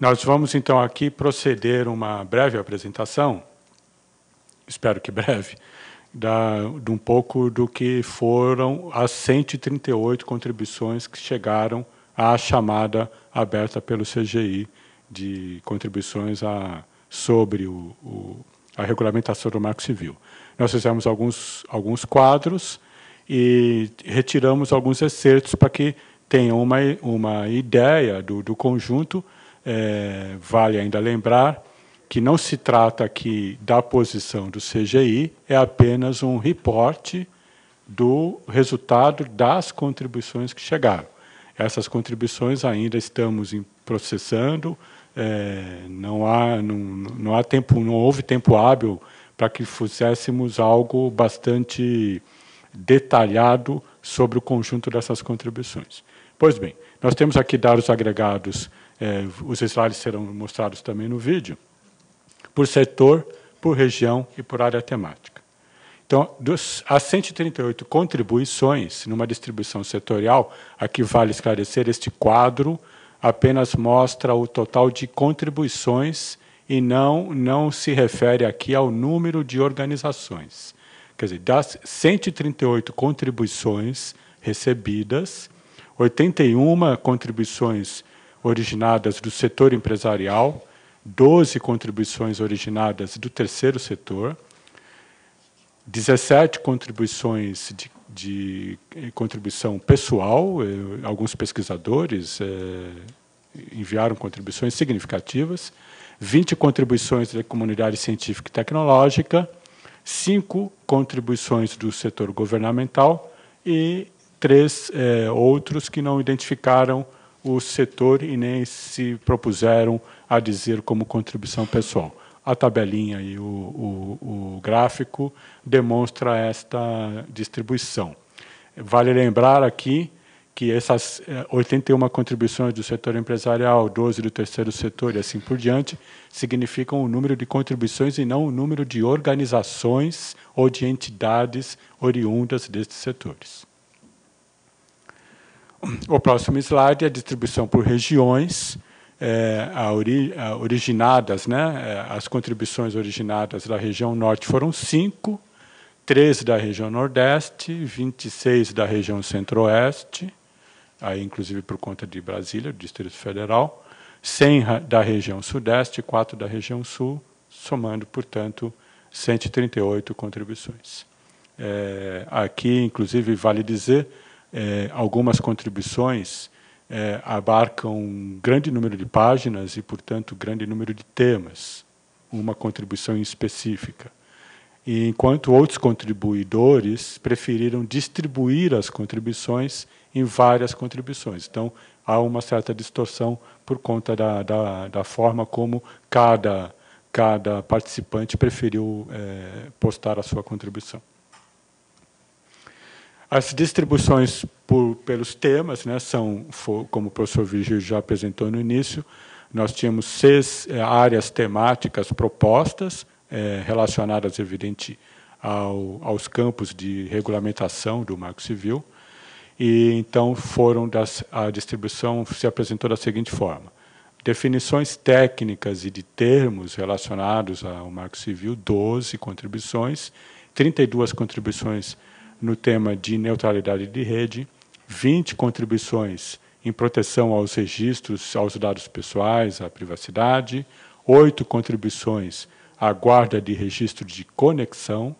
Nós vamos, então, aqui proceder uma breve apresentação, espero que breve, da, de um pouco do que foram as 138 contribuições que chegaram à chamada aberta pelo CGI de contribuições a, sobre o, o, a regulamentação do marco civil. Nós fizemos alguns, alguns quadros e retiramos alguns excertos para que tenham uma, uma ideia do, do conjunto é, vale ainda lembrar que não se trata aqui da posição do CGI, é apenas um reporte do resultado das contribuições que chegaram. Essas contribuições ainda estamos processando, é, não, há, não, não, há tempo, não houve tempo hábil para que fizéssemos algo bastante detalhado sobre o conjunto dessas contribuições. Pois bem, nós temos aqui dados agregados é, os slides serão mostrados também no vídeo, por setor, por região e por área temática. Então, dos, as 138 contribuições numa distribuição setorial, aqui vale esclarecer, este quadro apenas mostra o total de contribuições e não, não se refere aqui ao número de organizações. Quer dizer, das 138 contribuições recebidas, 81 contribuições recebidas, originadas do setor empresarial, 12 contribuições originadas do terceiro setor, 17 contribuições de, de eh, contribuição pessoal, eh, alguns pesquisadores eh, enviaram contribuições significativas, 20 contribuições da comunidade científica e tecnológica, 5 contribuições do setor governamental e três outros que não identificaram o setor e nem se propuseram a dizer como contribuição pessoal. A tabelinha e o, o, o gráfico demonstra esta distribuição. Vale lembrar aqui que essas 81 eh, contribuições do setor empresarial, 12 do terceiro setor e assim por diante, significam o número de contribuições e não o número de organizações ou de entidades oriundas destes setores. O próximo slide é a distribuição por regiões, é, a ori, a originadas, né, é, as contribuições originadas da região norte foram cinco, três da região nordeste, 26 da região centro-oeste, aí inclusive por conta de Brasília, do Distrito Federal, 100 da região sudeste, quatro da região sul, somando, portanto, 138 contribuições. É, aqui, inclusive, vale dizer é, algumas contribuições é, abarcam um grande número de páginas e, portanto, grande número de temas, uma contribuição específica. E, enquanto outros contribuidores preferiram distribuir as contribuições em várias contribuições. Então, há uma certa distorção por conta da, da, da forma como cada, cada participante preferiu é, postar a sua contribuição. As distribuições por, pelos temas né, são, como o professor Virgílio já apresentou no início, nós tínhamos seis eh, áreas temáticas propostas, é, relacionadas, evidente, ao, aos campos de regulamentação do Marco Civil. E, então, foram das, a distribuição se apresentou da seguinte forma. Definições técnicas e de termos relacionados ao Marco Civil, 12 contribuições, 32 contribuições no tema de neutralidade de rede, 20 contribuições em proteção aos registros, aos dados pessoais, à privacidade, oito contribuições à guarda de registro de conexão,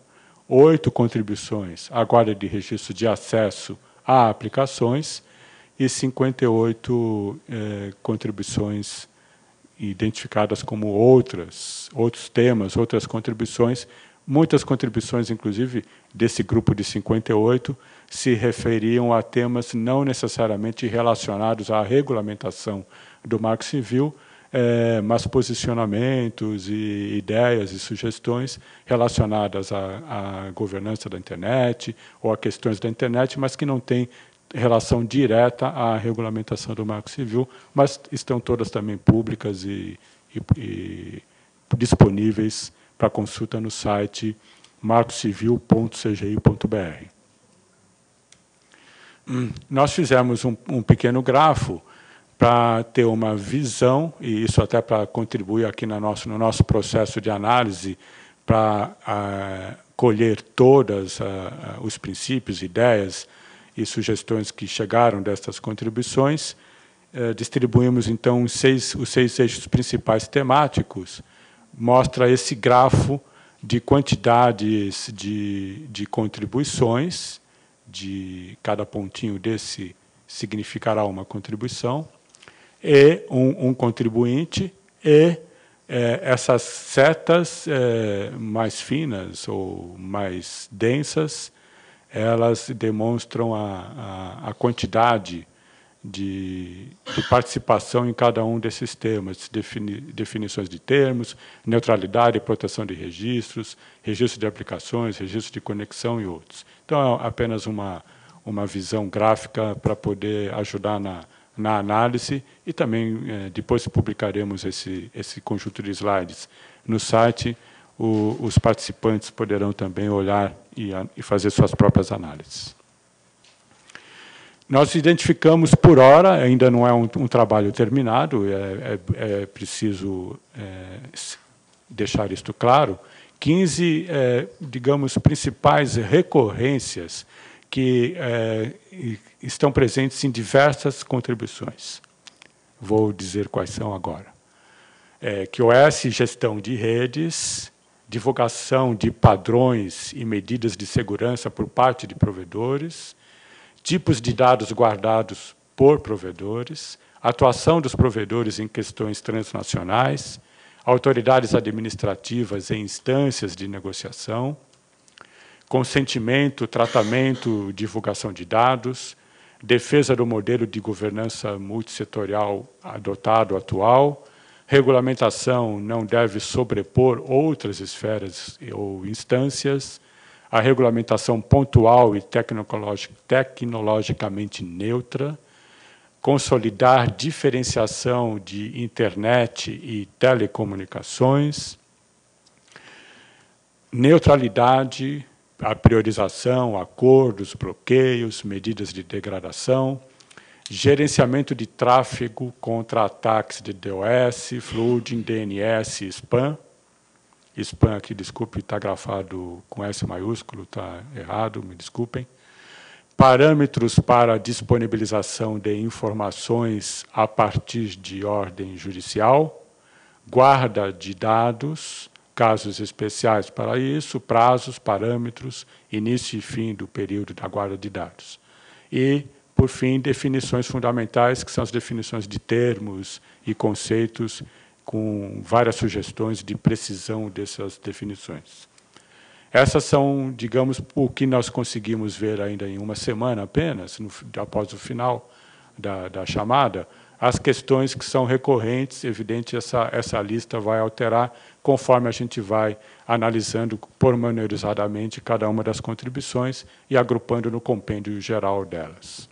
oito contribuições à guarda de registro de acesso a aplicações e 58 eh, contribuições identificadas como outras, outros temas, outras contribuições Muitas contribuições, inclusive, desse grupo de 58 se referiam a temas não necessariamente relacionados à regulamentação do marco civil, é, mas posicionamentos e ideias e sugestões relacionadas à, à, governança da internet ou a questões da internet, mas que não têm relação direta à regulamentação do Marco Civil, mas estão todas também públicas e, e, e disponíveis para consulta no site marcocivil.cgi.br. Hum, nós fizemos um, um pequeno grafo para ter uma visão, e isso até para contribuir aqui no nosso, no nosso processo de análise, para ah, colher todos ah, ah, os princípios, ideias e sugestões que chegaram destas contribuições. Eh, distribuímos, então, seis, os seis eixos principais temáticos, mostra esse grafo de quantidades de, de contribuições, de cada pontinho desse significará uma contribuição, e um, um contribuinte, e é, essas setas é, mais finas ou mais densas, elas demonstram a, a, a quantidade de, de, participação em cada um desses temas, defini, definições de termos, neutralidade e proteção de registros, registro de aplicações, registro de conexão e outros. Então, é apenas uma, uma visão gráfica para poder ajudar na, na análise e também, eh, depois publicaremos esse, esse conjunto de slides no site, o, os participantes poderão também olhar e, a, e fazer suas próprias análises. Nós identificamos por hora, ainda não é um, um trabalho terminado, é, é, é preciso é, deixar isto claro, 15, é, digamos, principais recorrências que é, estão presentes em diversas contribuições. Vou dizer quais são agora. É, QoS, gestão de redes, divulgação de padrões e medidas de segurança por parte de provedores, tipos de dados guardados por provedores, atuação dos provedores em questões transnacionais, autoridades administrativas em instâncias de negociação, consentimento, tratamento, divulgação de dados, defesa do modelo de governança multissetorial adotado atual, regulamentação não deve sobrepor outras esferas ou instâncias, a regulamentação pontual e tecnologicamente neutra, consolidar diferenciação de internet e telecomunicações, neutralidade, a priorização, acordos, bloqueios, medidas de degradação, gerenciamento de tráfego contra ataques de DOS, flooding, DNS e spam, spam aqui, desculpe, está grafado com S maiúsculo, está errado, me desculpem. Parâmetros para disponibilização de informações a partir de ordem judicial, guarda de dados, casos especiais para isso, prazos, parâmetros, início e fim do período da guarda de dados. E, por fim, definições fundamentais, que são as definições de termos e conceitos com várias sugestões de precisão dessas definições. Essas são, digamos, o que nós conseguimos ver ainda em uma semana apenas, no, após o final da, da, chamada, as questões que são recorrentes, evidente, essa, essa lista vai alterar conforme a gente vai analisando pormenorizadamente cada uma das contribuições e agrupando no compêndio geral delas.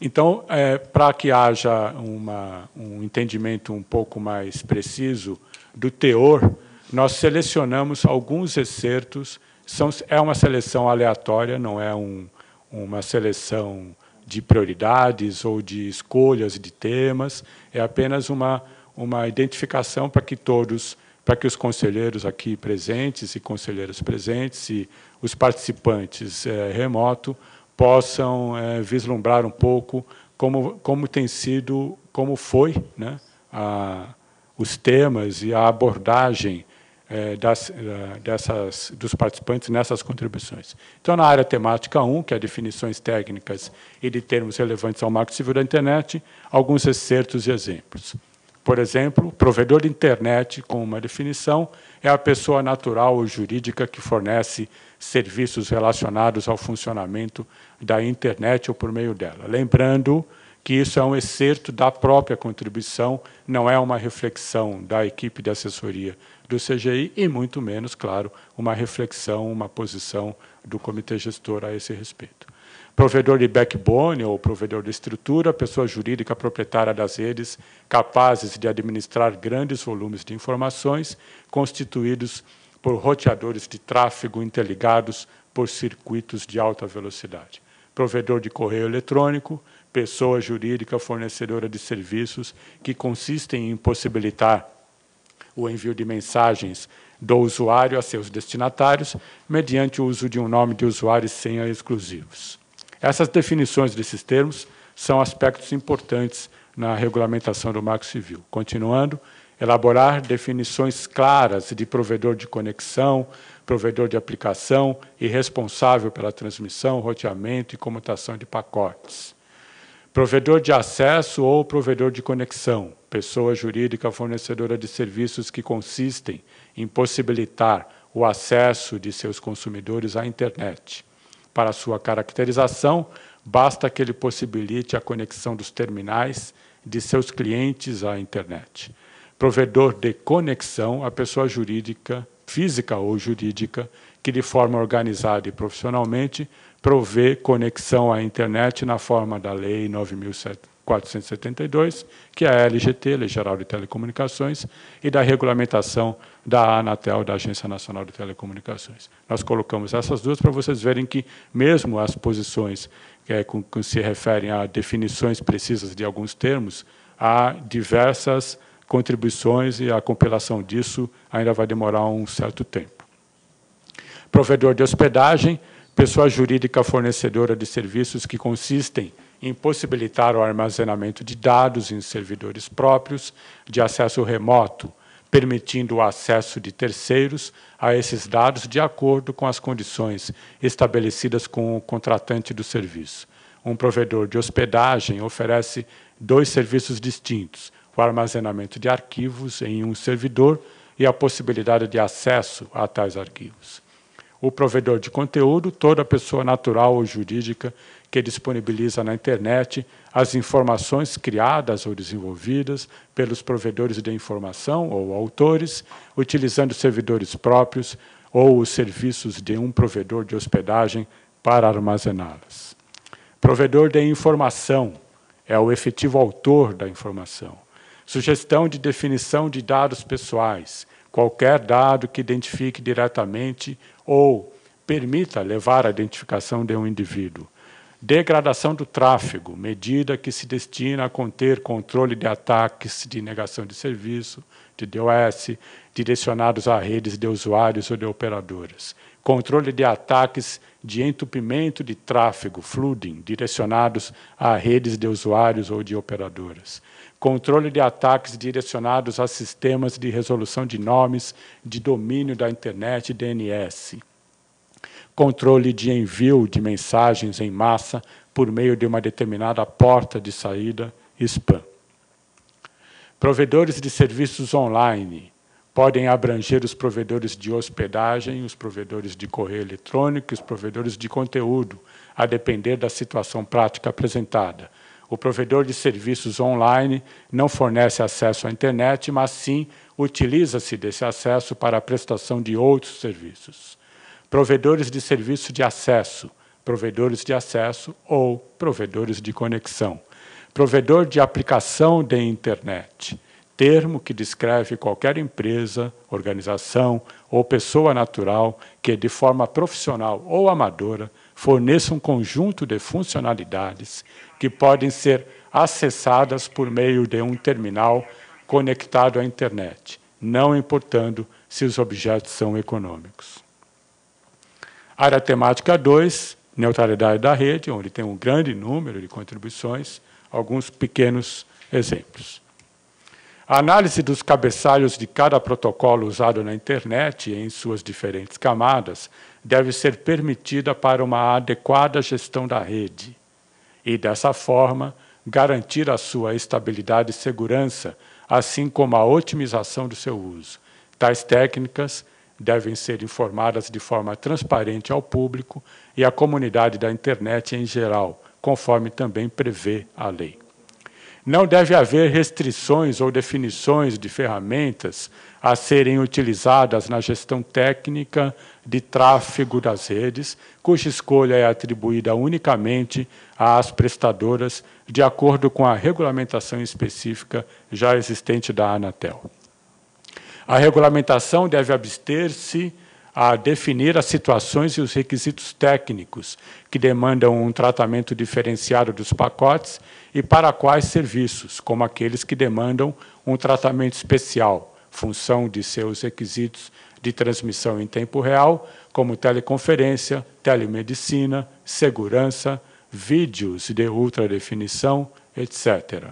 Então, é, para que haja uma, um entendimento um pouco mais preciso do teor, nós selecionamos alguns excertos. São, é uma seleção aleatória, não é um, uma seleção de prioridades ou de escolhas de temas, é apenas uma, uma identificação para que todos, para que os conselheiros aqui presentes e conselheiras presentes e os participantes é, remoto possam é, vislumbrar um pouco como, como tem sido, como foi né, a, os temas e a abordagem é, das, dessas, dos participantes nessas contribuições. Então, na área temática 1, que é definições técnicas e de termos relevantes ao marco civil da internet, alguns excertos e exemplos. Por exemplo, provedor de internet, com uma definição, é a pessoa natural ou jurídica que fornece serviços relacionados ao funcionamento da internet ou por meio dela. Lembrando que isso é um excerto da própria contribuição, não é uma reflexão da equipe de assessoria do CGI e muito menos, claro, uma reflexão, uma posição do comitê gestor a esse respeito provedor de backbone ou provedor de estrutura, pessoa jurídica proprietária das redes capazes de administrar grandes volumes de informações constituídos por roteadores de tráfego interligados por circuitos de alta velocidade. Provedor de correio eletrônico, pessoa jurídica fornecedora de serviços que consistem em possibilitar o envio de mensagens do usuário a seus destinatários mediante o uso de um nome de usuário e senha exclusivos. Essas definições desses termos são aspectos importantes na regulamentação do Marco Civil. Continuando, elaborar definições claras de provedor de conexão, provedor de aplicação e responsável pela transmissão, roteamento e comutação de pacotes. Provedor de acesso ou provedor de conexão, pessoa jurídica fornecedora de serviços que consistem em possibilitar o acesso de seus consumidores à internet. Para sua caracterização, basta que ele possibilite a conexão dos terminais de seus clientes à internet. Provedor de conexão, a pessoa jurídica, física ou jurídica, que de forma organizada e profissionalmente provê conexão à internet na forma da Lei 9700. 472, que é a LGT, Lei Geral de Telecomunicações, e da regulamentação da Anatel, da Agência Nacional de Telecomunicações. Nós colocamos essas duas para vocês verem que, mesmo as posições que, é, com, que se referem a definições precisas de alguns termos, há diversas contribuições e a compilação disso ainda vai demorar um certo tempo. Provedor de hospedagem, pessoa jurídica fornecedora de serviços que consistem em possibilitar o armazenamento de dados em servidores próprios de acesso remoto, permitindo o acesso de terceiros a esses dados de acordo com as condições estabelecidas com o contratante do serviço. Um provedor de hospedagem oferece dois serviços distintos: o armazenamento de arquivos em um servidor e a possibilidade de acesso a tais arquivos. O provedor de conteúdo, toda pessoa natural ou jurídica que disponibiliza na internet as informações criadas ou desenvolvidas pelos provedores de informação ou autores, utilizando servidores próprios ou os serviços de um provedor de hospedagem para armazená-las. Provedor de informação é o efetivo autor da informação. Sugestão de definição de dados pessoais, qualquer dado que identifique diretamente ou permita levar à identificação de um indivíduo Degradação do tráfego, medida que se destina a conter controle de ataques de negação de serviço, de DOS, direcionados a redes de usuários ou de operadoras. Controle de ataques de entupimento de tráfego, flooding, direcionados a redes de usuários ou de operadoras. Controle de ataques direcionados a sistemas de resolução de nomes de domínio da internet DNS controle de envio de mensagens em massa por meio de uma determinada porta de saída spam. Provedores de serviços online podem abranger os provedores de hospedagem, os provedores de correio eletrônico, os provedores de conteúdo, a depender da situação prática apresentada. O provedor de serviços online não fornece acesso à internet, mas sim utiliza-se desse acesso para a prestação de outros serviços provedores de serviço de acesso, provedores de acesso ou provedores de conexão, provedor de aplicação de internet, termo que descreve qualquer empresa, organização ou pessoa natural que, de forma profissional ou amadora, forneça um conjunto de funcionalidades que podem ser acessadas por meio de um terminal conectado à internet, não importando se os objetos são econômicos. Área temática 2, neutralidade da rede, onde tem um grande número de contribuições, alguns pequenos exemplos. A análise dos cabeçalhos de cada protocolo usado na internet em suas diferentes camadas deve ser permitida para uma adequada gestão da rede e, dessa forma, garantir a sua estabilidade e segurança, assim como a otimização do seu uso. Tais técnicas devem ser informadas de forma transparente ao público e à comunidade da internet em geral, conforme também prevê a lei. Não deve haver restrições ou definições de ferramentas a serem utilizadas na gestão técnica de tráfego das redes, cuja escolha é atribuída unicamente às prestadoras, de acordo com a regulamentação específica já existente da Anatel. A regulamentação deve abster-se a definir as situações e os requisitos técnicos que demandam um tratamento diferenciado dos pacotes e para quais serviços, como aqueles que demandam um tratamento especial, função de seus requisitos de transmissão em tempo real, como teleconferência, telemedicina, segurança, vídeos de ultra definição, etc.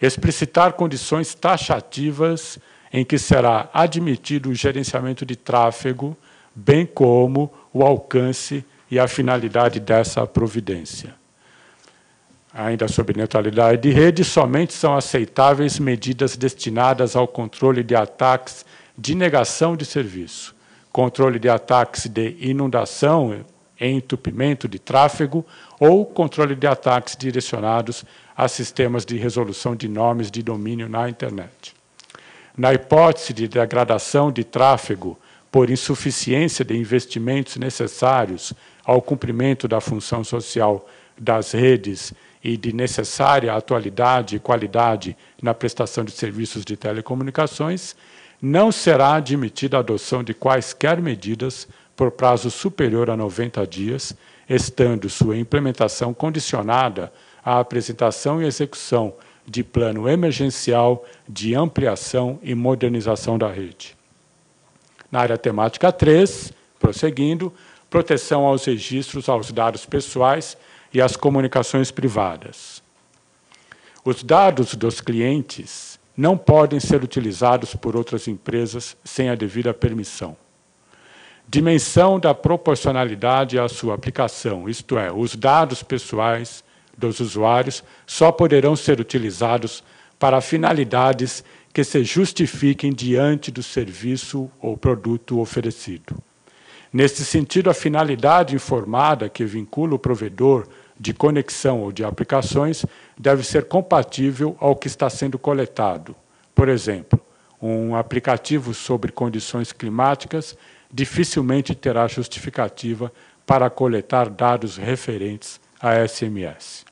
Explicitar condições taxativas em que será admitido o gerenciamento de tráfego, bem como o alcance e a finalidade dessa providência. Ainda sobre neutralidade de rede, somente são aceitáveis medidas destinadas ao controle de ataques de negação de serviço, controle de ataques de inundação e entupimento de tráfego ou controle de ataques direcionados a sistemas de resolução de nomes de domínio na internet na hipótese de degradação de tráfego por insuficiência de investimentos necessários ao cumprimento da função social das redes e de necessária atualidade e qualidade na prestação de serviços de telecomunicações, não será admitida a adoção de quaisquer medidas por prazo superior a 90 dias, estando sua implementação condicionada à apresentação e execução de plano emergencial de ampliação e modernização da rede. Na área temática 3, prosseguindo, proteção aos registros, aos dados pessoais e às comunicações privadas. Os dados dos clientes não podem ser utilizados por outras empresas sem a devida permissão. Dimensão da proporcionalidade à sua aplicação, isto é, os dados pessoais dos usuários só poderão ser utilizados para finalidades que se justifiquem diante do serviço ou produto oferecido. Neste sentido, a finalidade informada que vincula o provedor de conexão ou de aplicações deve ser compatível ao que está sendo coletado. Por exemplo, um aplicativo sobre condições climáticas dificilmente terá justificativa para coletar dados referentes a SMS.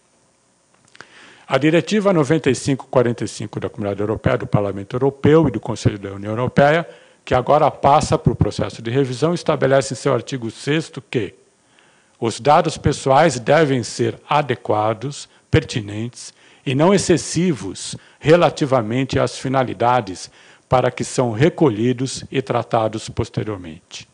A Diretiva 9545 da Comunidade Europeia, do Parlamento Europeu e do Conselho da União Europeia, que agora passa para o processo de revisão, estabelece em seu artigo 6 que os dados pessoais devem ser adequados, pertinentes e não excessivos relativamente às finalidades para que são recolhidos e tratados posteriormente.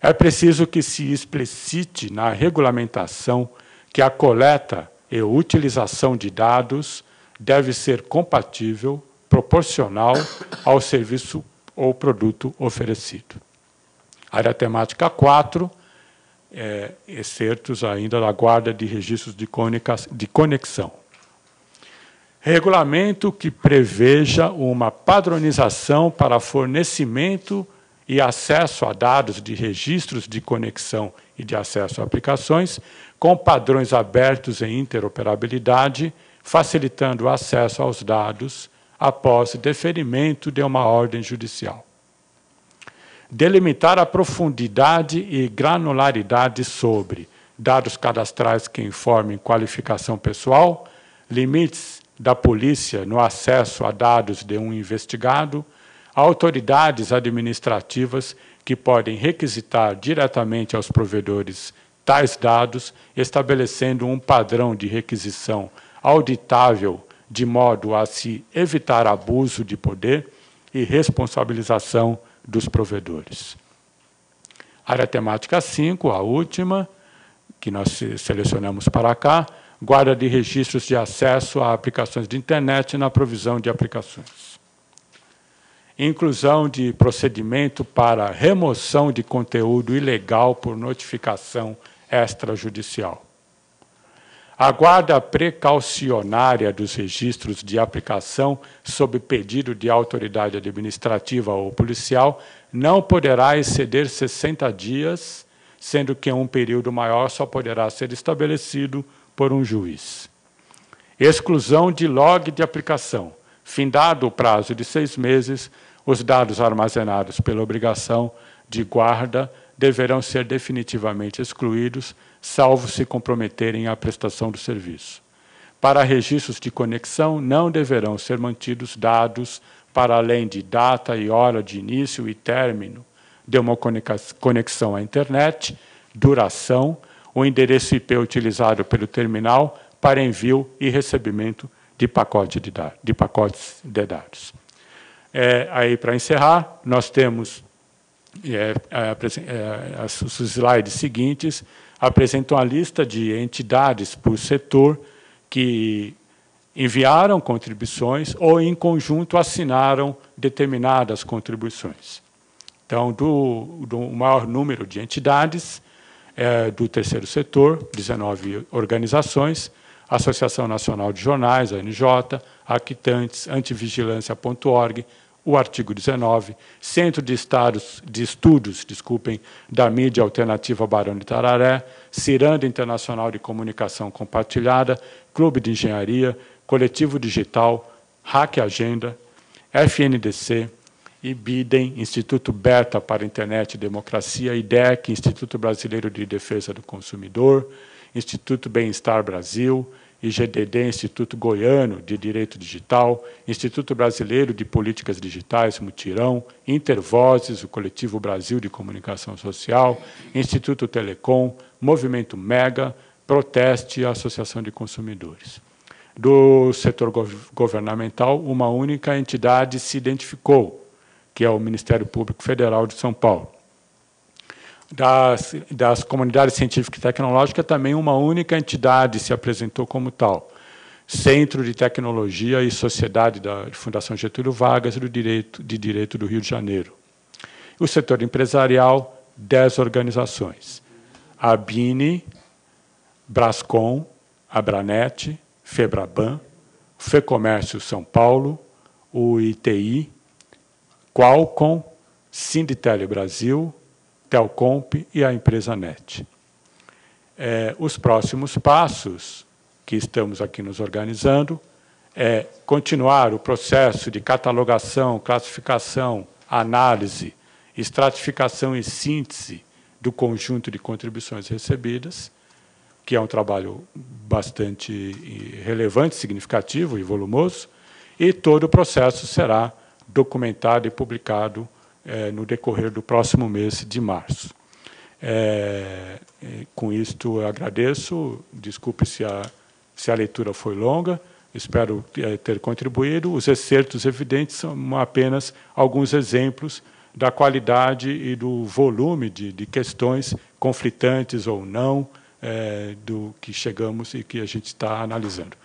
É preciso que se explicite na regulamentação que a coleta e utilização de dados deve ser compatível, proporcional ao serviço ou produto oferecido. Área temática 4, é, excertos ainda da guarda de registros de, de conexão. Regulamento que preveja uma padronização para fornecimento e acesso a dados de registros de conexão e de acesso a aplicações, com padrões abertos em interoperabilidade, facilitando o acesso aos dados após deferimento de uma ordem judicial. Delimitar a profundidade e granularidade sobre dados cadastrais que informem qualificação pessoal, limites da polícia no acesso a dados de um investigado, autoridades administrativas que podem requisitar diretamente aos provedores tais dados, estabelecendo um padrão de requisição auditável de modo a se evitar abuso de poder e responsabilização dos provedores. Área temática 5, a última, que nós selecionamos para cá, guarda de registros de acesso a aplicações de internet na provisão de aplicações. Inclusão de procedimento para remoção de conteúdo ilegal por notificação extrajudicial. A guarda precaucionária dos registros de aplicação sob pedido de autoridade administrativa ou policial não poderá exceder 60 dias, sendo que um período maior só poderá ser estabelecido por um juiz. Exclusão de log de aplicação. Findado o prazo de seis meses, os dados armazenados pela obrigação de guarda deverão ser definitivamente excluídos, salvo se comprometerem à prestação do serviço. Para registros de conexão, não deverão ser mantidos dados para além de data e hora de início e término de uma conexão à internet, duração, o endereço IP utilizado pelo terminal para envio e recebimento de, pacote de, de pacotes de dados. É, aí, para encerrar, nós temos é, é, é, os slides seguintes apresentam a lista de entidades por setor que enviaram contribuições ou, em conjunto, assinaram determinadas contribuições. Então, do, do maior número de entidades é, do terceiro setor, 19 organizações, Associação Nacional de Jornais, ANJ, Aquitantes, Antivigilância.org, o artigo 19, Centro de, Estados, de Estudos desculpem, da Mídia Alternativa Barão de Tararé, Ciranda Internacional de Comunicação Compartilhada, Clube de Engenharia, Coletivo Digital, Hack Agenda, FNDC, IBIDEM, Instituto Beta para Internet e Democracia, IDEC, Instituto Brasileiro de Defesa do Consumidor, Instituto Bem-Estar Brasil, IGDD, Instituto Goiano de Direito Digital, Instituto Brasileiro de Políticas Digitais, Mutirão, Intervozes, o Coletivo Brasil de Comunicação Social, Instituto Telecom, Movimento Mega, Proteste e Associação de Consumidores. Do setor governamental, uma única entidade se identificou, que é o Ministério Público Federal de São Paulo das, das comunidades científica e tecnológica, também uma única entidade se apresentou como tal. Centro de Tecnologia e Sociedade da Fundação Getúlio Vargas do Direito, de Direito do Rio de Janeiro. O setor empresarial, 10 organizações. A Bini, Brascom, Abranet, Febraban, Fecomércio São Paulo, o ITI, Qualcomm, Sinditele Brasil, Telcomp e a empresa NET. É, os próximos passos que estamos aqui nos organizando é continuar o processo de catalogação, classificação, análise, estratificação e síntese do conjunto de contribuições recebidas, que é um trabalho bastante eh, relevante, significativo e volumoso, e todo o processo será documentado e publicado é, no decorrer do próximo mês de março. É, é com isto, agradeço. Desculpe se a, se a leitura foi longa. Espero é, ter contribuído. Os excertos evidentes são apenas alguns exemplos da qualidade e do volume de, de questões conflitantes ou não é, do que chegamos e que a gente está analisando.